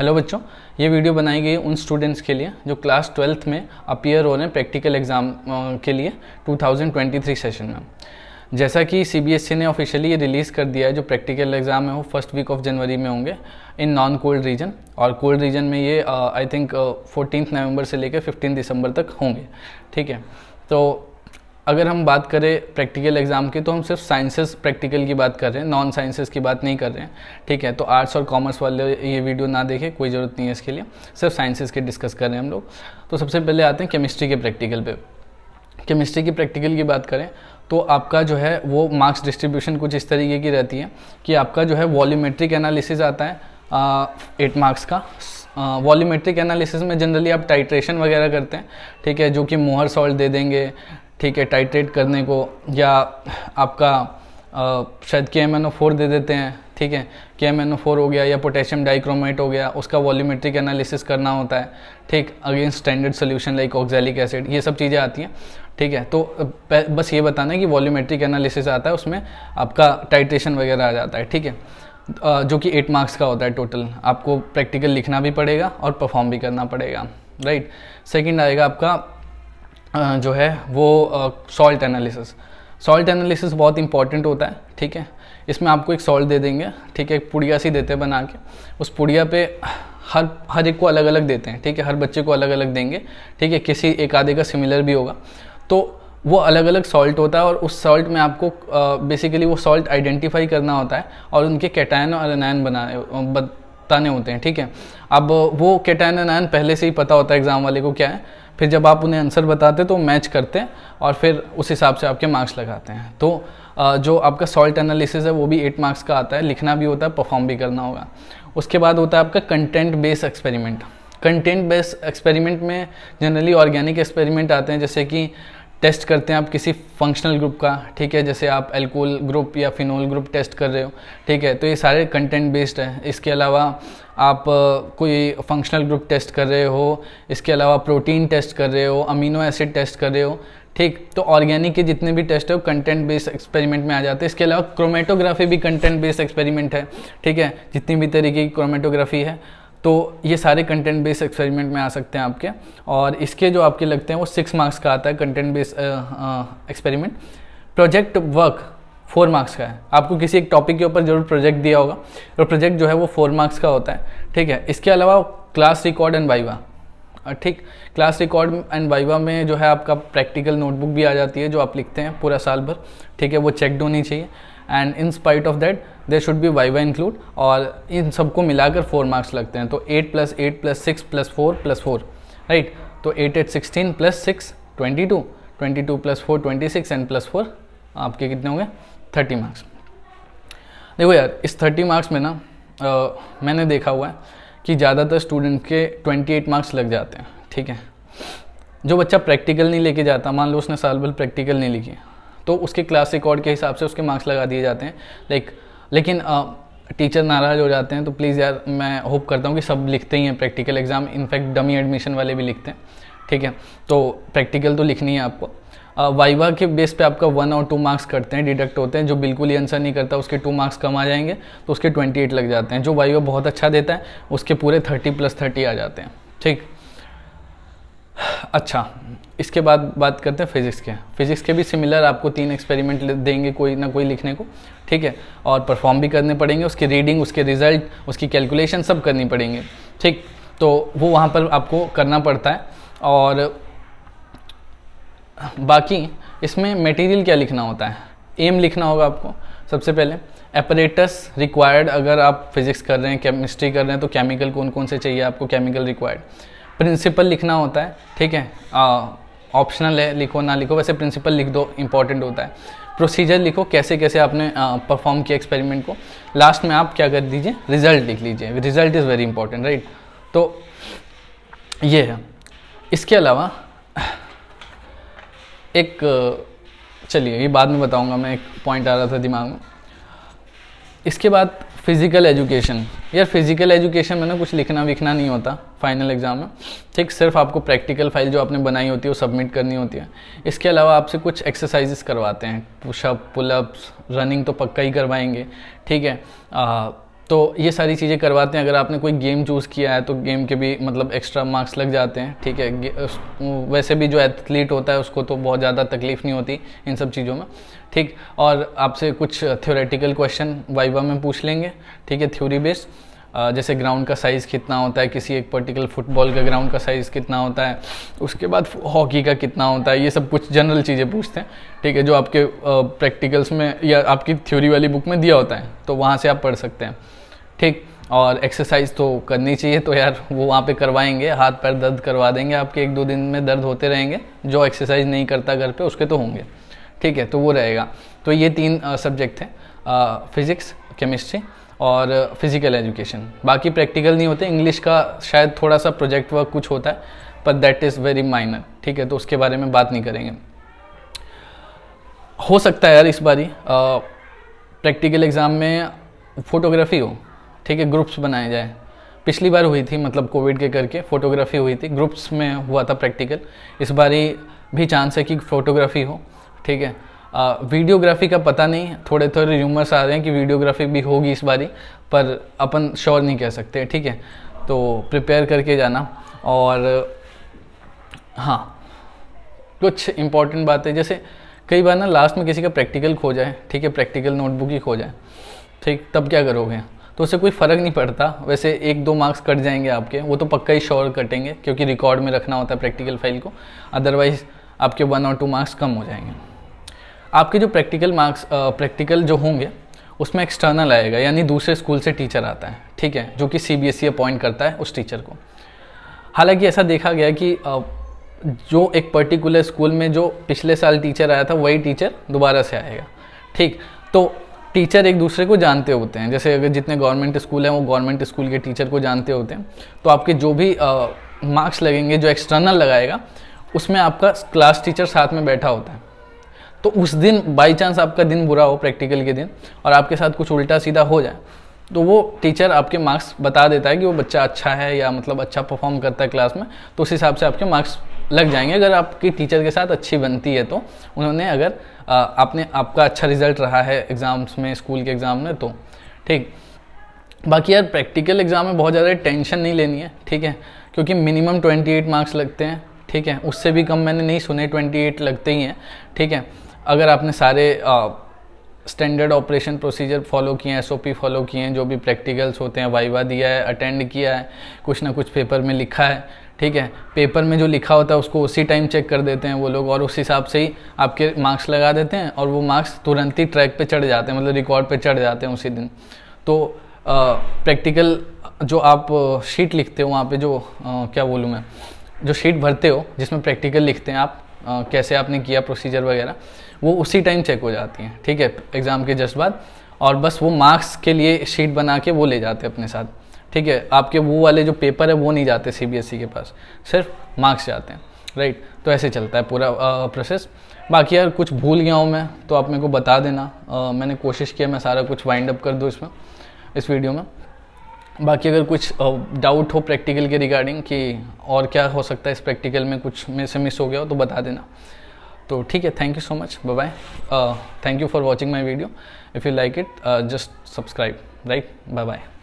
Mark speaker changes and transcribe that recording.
Speaker 1: Hello बच्चों ये video बनाई गई है उन स्टूडेंट्स के लिए जो क्लास ट्वेल्थ में अपियर हो रहे हैं प्रैक्टिकल एग्ज़ाम के लिए 2023 सेशन में जैसा कि सीबीएसई e ने ऑफिशियली ये रिलीज़ कर दिया है जो प्रैक्टिकल एग्ज़ाम है वो फर्स्ट वीक ऑफ जनवरी में होंगे इन नॉन कोल्ड रीजन और कोल्ड रीजन में ये आई थिंक फोर्टीन नवंबर से लेकर फिफ्टीन दिसंबर तक होंगे ठीक है तो अगर हम बात करें प्रैक्टिकल एग्ज़ाम की तो हम सिर्फ साइंसेस प्रैक्टिकल की बात कर रहे हैं नॉन साइंसेस की बात नहीं कर रहे हैं ठीक है तो आर्ट्स और कॉमर्स वाले ये वीडियो ना देखें कोई ज़रूरत नहीं है इसके लिए सिर्फ साइंसेस के डिस्कस कर रहे हैं हम लोग तो सबसे पहले आते हैं केमिस्ट्री के प्रैक्टिकल पे केमिस्ट्री की प्रैक्टिकल की बात करें तो आपका जो है वो मार्क्स डिस्ट्रीब्यूशन कुछ इस तरीके की रहती है कि आपका जो है वॉल्यूमेट्रिक एनालिसिस आता है एट मार्क्स का वॉलीमेट्रिक एनालिसिस में जनरली आप टाइट्रेशन वगैरह करते हैं ठीक है जो कि मोहर सॉल्ट दे देंगे ठीक है टाइट्रेट करने को या आपका आ, शायद K M N O four दे देते हैं ठीक है के एम एन ओ फोर हो गया या पोटेशियम डाइक्रोमेट हो गया उसका वॉल्यूमेट्रिक एनालिसिस करना होता है ठीक against standard solution like oxalic acid ये सब चीज़ें आती हैं ठीक है तो बस ये बताना है कि वॉल्यूमेट्रिक एनालिसिस आता है उसमें आपका टाइट्रेशन वगैरह आ जाता है ठीक है जो कि एट मार्क्स का होता है टोटल आपको प्रैक्टिकल लिखना भी पड़ेगा और परफॉर्म भी करना पड़ेगा राइट right? सेकंड आएगा आपका जो है वो सॉल्ट एनालिसिस सॉल्ट एनालिसिस बहुत इंपॉर्टेंट होता है ठीक है इसमें आपको एक सॉल्ट दे देंगे ठीक है एक पुड़िया सी देते हैं बना के उस पुड़िया पे हर हर एक को अलग अलग देते हैं ठीक है हर बच्चे को अलग अलग देंगे ठीक है किसी एक आधे का सिमिलर भी होगा तो वो अलग अलग सॉल्ट होता है और उस सॉल्ट में आपको बेसिकली वो सॉल्ट आइडेंटिफाई करना होता है और उनके कैटायन और अनायन बनाने बताने होते हैं ठीक है अब वो कैटायन अनायन पहले से ही पता होता है एग्ज़ाम वाले को क्या है फिर जब आप उन्हें आंसर बताते तो मैच करते हैं और फिर उस हिसाब से आपके मार्क्स लगाते हैं तो जो आपका सॉल्ट एनालिसिस है वो भी एट मार्क्स का आता है लिखना भी होता है परफॉर्म भी करना होगा उसके बाद होता है आपका content based experiment content based experiment में जनरली ऑर्गेनिक एक्सपेरिमेंट आते हैं जैसे कि टेस्ट करते हैं आप किसी फंक्शनल ग्रुप का ठीक है जैसे आप एल्कोहल ग्रुप या फिनोल ग्रुप टेस्ट कर रहे हो ठीक है तो ये सारे कंटेंट बेस्ड है इसके अलावा आप कोई फंक्शनल ग्रुप टेस्ट कर रहे हो इसके अलावा प्रोटीन टेस्ट कर रहे हो अमीनो एसिड टेस्ट कर रहे हो ठीक तो ऑर्गेनिक के जितने भी टेस्ट है वो कंटेंट बेस्ड एक्सपेरिमेंट में आ जाते हैं इसके अलावा क्रोमेटोग्राफी भी कंटेंट बेस्ड एक्सपेरिमेंट है ठीक है जितनी भी तरीके की क्रोमेटोग्राफी है तो ये सारे कंटेंट बेस्ड एक्सपेरिमेंट में आ सकते हैं आपके और इसके जो आपके लगते हैं वो सिक्स मार्क्स का आता है content based experiment project work four marks का है आपको किसी एक टॉपिक के ऊपर जरूर प्रोजेक्ट दिया होगा और प्रोजेक्ट जो है वो फोर मार्क्स का होता है ठीक है इसके अलावा क्लास रिकॉर्ड एंड वाइवा ठीक क्लास रिकॉर्ड एंड वाइवा में जो है आपका प्रैक्टिकल नोटबुक भी आ जाती है जो आप लिखते हैं पूरा साल भर ठीक है वो चेकड होनी चाहिए and in spite of that there should be viva include और इन सबको मिलाकर फोर मार्क्स लगते हैं तो eight plus eight plus six plus four plus four right तो eight eight sixteen plus six twenty two twenty two plus four twenty six and plus four आपके कितने होंगे थर्टी मार्क्स देखो यार इस थर्टी मार्क्स में ना आ, मैंने देखा हुआ है कि ज़्यादातर स्टूडेंट के ट्वेंटी एट मार्क्स लग जाते हैं ठीक है जो बच्चा प्रैक्टिकल नहीं लेके जाता मान लो उसने साल भर प्रैक्टिकल नहीं लिखी तो उसके क्लास रिकॉर्ड के हिसाब से उसके मार्क्स लगा दिए जाते हैं लाइक लेकिन आ, टीचर नाराज़ हो जाते हैं तो प्लीज़ यार मैं होप करता हूँ कि सब लिखते ही हैं practical exam in fact dummy admission वाले भी लिखते हैं ठीक है तो प्रैक्टिकल तो लिखनी है आपको वाइवा के बेस पे आपका वन और टू मार्क्स करते हैं डिडक्ट होते हैं जो बिल्कुल ही आंसर नहीं करता उसके टू मार्क्स कम आ जाएंगे तो उसके ट्वेंटी एट लग जाते हैं जो वाइवा बहुत अच्छा देता है उसके पूरे थर्टी प्लस थर्टी आ जाते हैं ठीक अच्छा इसके बाद बात करते हैं फिज़िक्स के फिज़िक्स के भी सिमिलर आपको तीन एक्सपेरिमेंट देंगे कोई ना कोई लिखने को ठीक है और परफॉर्म भी करने पड़ेंगे उसकी रीडिंग उसके रिजल्ट उसकी कैलकुलेशन सब करनी पड़ेंगे ठीक तो वो वहाँ पर आपको करना पड़ता है और बाकी इसमें मटेरियल क्या लिखना होता है एम लिखना होगा आपको सबसे पहले एपरेटस रिक्वायर्ड अगर आप फिजिक्स कर रहे हैं केमिस्ट्री कर रहे हैं तो केमिकल कौन कौन से चाहिए आपको केमिकल रिक्वायर्ड प्रिंसिपल लिखना होता है ठीक है ऑप्शनल है लिखो ना लिखो वैसे प्रिंसिपल लिख दो इंपॉर्टेंट होता है प्रोसीजर लिखो कैसे कैसे आपने परफॉर्म किया एक्सपेरिमेंट को लास्ट में आप क्या कर दीजिए रिजल्ट लिख लीजिए result is very important right तो ये है इसके अलावा एक चलिए ये बाद में बताऊंगा मैं एक पॉइंट आ रहा था दिमाग में इसके बाद फिज़िकल एजुकेशन यार फिज़िकल एजुकेशन में ना कुछ लिखना विखना नहीं होता फाइनल एग्ज़ाम में ठीक सिर्फ आपको प्रैक्टिकल फाइल जो आपने बनाई होती है वो सबमिट करनी होती है इसके अलावा आपसे कुछ एक्सरसाइजेस करवाते हैं पुशअप पुलअप्स रनिंग तो पक्का ही करवाएंगे ठीक है आ, तो ये सारी चीज़ें करवाते हैं अगर आपने कोई गेम चूज़ किया है तो गेम के भी मतलब एक्स्ट्रा मार्क्स लग जाते हैं ठीक है वैसे भी जो एथलीट होता है उसको तो बहुत ज़्यादा तकलीफ़ नहीं होती इन सब चीज़ों में ठीक और आपसे कुछ थ्योरेटिकल क्वेश्चन वाइवा में पूछ लेंगे ठीक है थ्योरी बेस्ड जैसे ग्राउंड का साइज़ कितना होता है किसी एक पर्टिकुलर फुटबॉल का ग्राउंड का साइज़ कितना होता है उसके बाद हॉकी का कितना होता है ये सब कुछ जनरल चीज़ें पूछते हैं ठीक है जो आपके प्रैक्टिकल्स में या आपकी थ्योरी वाली बुक में दिया होता है तो वहाँ से आप पढ़ सकते हैं ठीक और एक्सरसाइज तो करनी चाहिए तो यार वो वहाँ पे करवाएंगे हाथ पैर दर्द करवा देंगे आपके एक दो दिन में दर्द होते रहेंगे जो एक्सरसाइज नहीं करता घर पे उसके तो होंगे ठीक है तो वो रहेगा तो ये तीन सब्जेक्ट हैं फिज़िक्स केमिस्ट्री और फिज़िकल एजुकेशन बाकी प्रैक्टिकल नहीं होते इंग्लिश का शायद थोड़ा सा प्रोजेक्ट वर्क कुछ होता है पर दैट इज़ वेरी माइनर ठीक है तो उसके बारे में बात नहीं करेंगे हो सकता है यार इस बारी प्रैक्टिकल एग्ज़ाम में फ़ोटोग्राफी हो ठीक है ग्रुप्स बनाए जाए पिछली बार हुई थी मतलब कोविड के करके फ़ोटोग्राफी हुई थी ग्रुप्स में हुआ था प्रैक्टिकल इस बारी भी चांस है कि फ़ोटोग्राफी हो ठीक है आ, वीडियोग्राफी का पता नहीं थोड़े थोड़े र्यूमर्स आ रहे हैं कि वीडियोग्राफी भी होगी इस बारी पर अपन श्योर नहीं कह सकते ठीक है तो प्रिपेयर करके जाना और हाँ कुछ इंपॉर्टेंट बातें जैसे कई बार ना लास्ट में किसी का प्रैक्टिकल खो जाए ठीक है प्रैक्टिकल नोटबुक ही खो जाए ठीक तब क्या करोगे तो उससे कोई फ़र्क नहीं पड़ता वैसे एक दो मार्क्स कट जाएंगे आपके वो तो पक्का ही शोर कटेंगे क्योंकि रिकॉर्ड में रखना होता है प्रैक्टिकल फाइल को अदरवाइज़ आपके वन और टू मार्क्स कम हो जाएंगे आपके जो प्रैक्टिकल मार्क्स प्रैक्टिकल जो होंगे उसमें एक्सटर्नल आएगा यानी दूसरे स्कूल से टीचर आता है ठीक है जो कि C B S E appoint करता है उस टीचर को हालांकि ऐसा देखा गया कि जो एक पर्टिकुलर स्कूल में जो पिछले साल टीचर आया था वही टीचर दोबारा से आएगा ठीक तो टीचर एक दूसरे को जानते होते हैं जैसे अगर जितने गवर्नमेंट स्कूल हैं वो गवर्नमेंट स्कूल के टीचर को जानते होते हैं तो आपके जो भी मार्क्स लगेंगे जो एक्सटर्नल लगाएगा उसमें आपका क्लास टीचर साथ में बैठा होता है तो उस दिन बाई चांस आपका दिन बुरा हो प्रैक्टिकल के दिन और आपके साथ कुछ उल्टा सीधा हो जाए तो वो टीचर आपके मार्क्स बता देता है कि वो बच्चा अच्छा है या मतलब अच्छा परफॉर्म करता है क्लास में तो उस हिसाब से आपके मार्क्स लग जाएंगे अगर आपकी टीचर के साथ अच्छी बनती है तो उन्होंने अगर आपने आपका अच्छा रिजल्ट रहा है एग्ज़ाम्स में स्कूल के एग्ज़ाम में तो ठीक बाकी यार प्रैक्टिकल एग्ज़ाम में बहुत ज़्यादा टेंशन नहीं लेनी है ठीक है क्योंकि मिनिमम 28 मार्क्स लगते हैं ठीक है उससे भी कम मैंने नहीं सुने 28 लगते ही हैं ठीक है अगर आपने सारे आ, स्टैंडर्ड ऑपरेशन प्रोसीजर फॉलो किए हैं एसओपी फॉलो किए हैं जो भी प्रैक्टिकल्स होते हैं वाइवा दिया है अटेंड किया है कुछ ना कुछ पेपर में लिखा है ठीक है पेपर में जो लिखा होता है उसको उसी टाइम चेक कर देते हैं वो लोग और उस हिसाब से ही आपके मार्क्स लगा देते हैं और वो मार्क्स तुरंत ही ट्रैक पे चढ़ जाते हैं मतलब रिकॉर्ड पे चढ़ जाते हैं उसी दिन तो प्रैक्टिकल जो आप शीट लिखते हो वहाँ पे जो आ, क्या बोलूँ मैं जो शीट भरते हो जिसमें प्रैक्टिकल लिखते हैं आप आ, कैसे आपने किया प्रोसीजर वगैरह वो उसी टाइम चेक हो जाती हैं ठीक है एग्ज़ाम के जस्ट बाद और बस वो मार्क्स के लिए शीट बना के वो ले जाते हैं अपने साथ ठीक है आपके वो वाले जो पेपर है वो नहीं जाते सीबीएसई e के पास सिर्फ मार्क्स जाते हैं राइट तो ऐसे चलता है पूरा प्रोसेस बाकी यार कुछ भूल गया हूँ मैं तो आप मेरे को बता देना आ, मैंने कोशिश किया मैं सारा कुछ वाइंड अप कर दूँ इसमें इस वीडियो में बाकी अगर कुछ डाउट हो प्रैक्टिकल के रिगार्डिंग कि और क्या हो सकता है इस प्रैक्टिकल में कुछ में से मिस हो गया हो तो बता देना तो ठीक है thank you so much bye thank you for watching my video if you like it just subscribe right bye bye